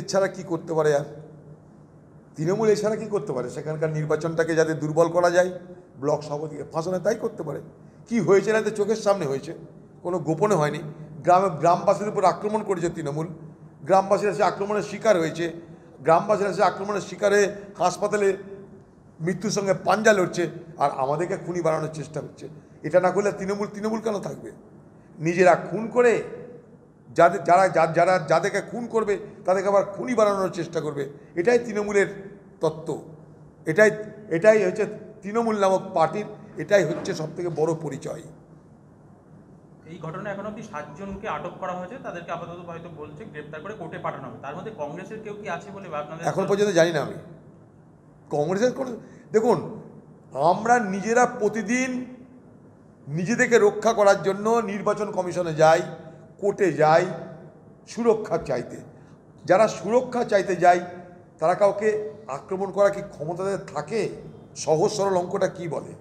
এছাড়া কি করতে পারে আর তৃণমূল এছাড়া কি করতে পারে সেখানকার নির্বাচনটাকে যাতে দুর্বল করা যায় ব্লক সভাপতিকে ফাঁসনে তাই করতে পারে কি হয়েছে না চোখের সামনে হয়েছে কোনো গোপনে হয়নি গ্রামে গ্রামবাসীর উপর আক্রমণ করেছে তৃণমূল গ্রামবাসীরা সে আক্রমণের শিকার হয়েছে গ্রামবাসীরা সে আক্রমণের শিকারে হাসপাতালে মৃত্যুর সঙ্গে পাঞ্জা লড়ছে আর আমাদেরকে খুনি বানানোর চেষ্টা হচ্ছে এটা না করলে তৃণমূল তৃণমূল কেন থাকবে নিজেরা খুন করে যাদের যারা যারা যাদেরকে খুন করবে তাদেরকে আবার খুনি বানানোর চেষ্টা করবে এটাই তৃণমূলের তত্ত্ব এটাই এটাই হচ্ছে তৃণমূল নামক পার্টির এটাই হচ্ছে সব থেকে বড় পরিচয় এই ঘটনায় এখন অব্দি সাতজনকে আটক করা হয়েছে তাদেরকে আপাতত হয়তো বলছে গ্রেপ্তার করে কোর্টে পাঠানো হবে তার মধ্যে কংগ্রেসের কেউ কি আছে বলে আপনাদের এখন পর্যন্ত জানি না আমি কংগ্রেসের দেখুন আমরা নিজেরা প্রতিদিন নিজেদেরকে রক্ষা করার জন্য নির্বাচন কমিশনে যাই কোর্টে যায় সুরক্ষা চাইতে যারা সুরক্ষা চাইতে যায় তারা কাউকে আক্রমণ করা কি ক্ষমতাদের থাকে সহজ সরল অঙ্কটা কী বলে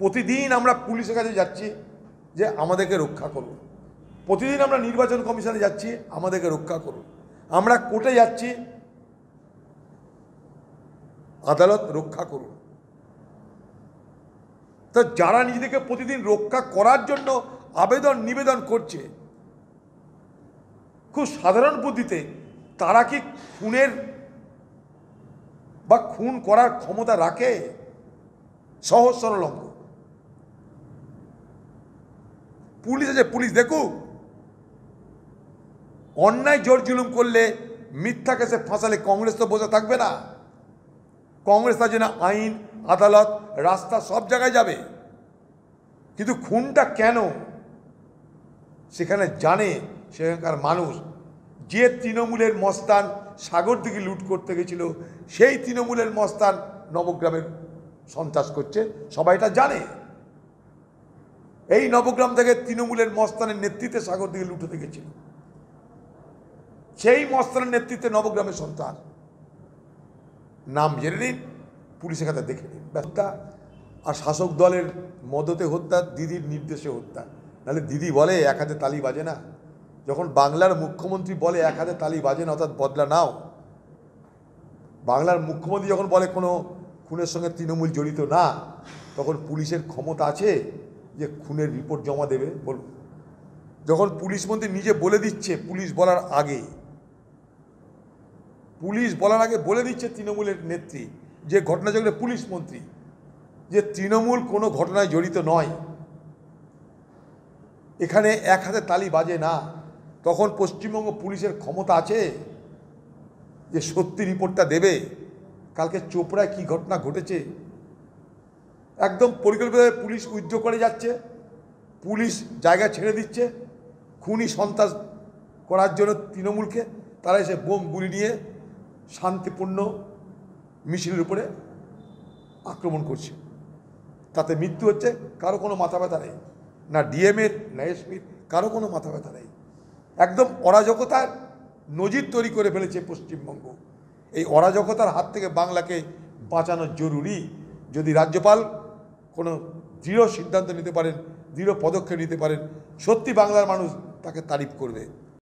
প্রতিদিন আমরা পুলিশের কাছে যাচ্ছি যে আমাদেরকে রক্ষা করুন প্রতিদিন আমরা নির্বাচন কমিশনে যাচ্ছি আমাদেরকে রক্ষা করুন আমরা কোর্টে যাচ্ছি আদালত রক্ষা করুন তা যারা নিজেদেরকে প্রতিদিন রক্ষা করার জন্য আবেদন নিবেদন করছে খুব সাধারণ বুদ্ধিতে তারা কি খুনের বা খুন করার ক্ষমতা রাখে সহজ সরল অঙ্ক পুলিশ আছে পুলিশ দেখুক অন্যায় জোর জুলুম করলে মিথ্যা কেসে ফাঁসালে কংগ্রেস তো বসে থাকবে না কংগ্রেস তার জন্য আইন আদালত রাস্তা সব জায়গায় যাবে কিন্তু খুনটা কেন সেখানে জানে সেখানকার মানুষ যে তৃণমূলের মস্তান সাগর দিকে লুট করতে গেছিল সেই তৃণমূলের মস্তান নবগ্রামের সন্ত্রাস করছে সবাই এটা জানে এই নবগ্রাম থেকে তৃণমূলের মস্তানের নেতৃত্বে সাগর দিকে লুটতে গেছিল সেই মস্তানের নেতৃত্বে নবগ্রামের সন্তান নাম জেনে নিন পুলিশের কাছে দেখে নিন ব্যর্থা আর শাসক দলের মদতে হত্যা দিদির নির্দেশে হত্যা নাহলে দিদি বলে এক হাতে তালি বাজে না যখন বাংলার মুখ্যমন্ত্রী বলে এক হাতে তালি বাজে না অর্থাৎ বদলা নাও বাংলার মুখ্যমন্ত্রী যখন বলে কোনো খুনের সঙ্গে তৃণমূল জড়িত না তখন পুলিশের ক্ষমতা আছে যে খুনের রিপোর্ট জমা দেবে বলুন যখন পুলিশ মন্ত্রী নিজে বলে দিচ্ছে পুলিশ বলার আগে পুলিশ বলার আগে বলে দিচ্ছে তৃণমূলের নেত্রী যে ঘটনা জগতে পুলিশ মন্ত্রী যে তৃণমূল কোনো ঘটনায় জড়িত নয় এখানে এক হাতে তালি বাজে না তখন পশ্চিমবঙ্গ পুলিশের ক্ষমতা আছে যে সত্যি রিপোর্টটা দেবে কালকে চোপড়ায় কি ঘটনা ঘটেছে একদম পরিকল্পিতভাবে পুলিশ উদ্যোগ করে যাচ্ছে পুলিশ জায়গা ছেড়ে দিচ্ছে খুনি সন্ত্রাস করার জন্য তৃণমূলকে তারা এসে বোম গুলি নিয়ে শান্তিপূর্ণ মিছিলের উপরে আক্রমণ করছে তাতে মৃত্যু হচ্ছে কারো কোনো মাথা ব্যথা নেই না ডিএমের না এসপির e, কারো কোনো মাথা ব্যথা নেই একদম অরাজকতার নজির তৈরি করে ফেলেছে পশ্চিমবঙ্গ এই অরাজকতার হাত থেকে বাংলাকে বাঁচানো জরুরি যদি রাজ্যপাল কোনো দৃঢ় সিদ্ধান্ত নিতে পারেন দৃঢ় পদক্ষেপ নিতে পারেন সত্যি বাংলার মানুষ তাকে তারিফ করবে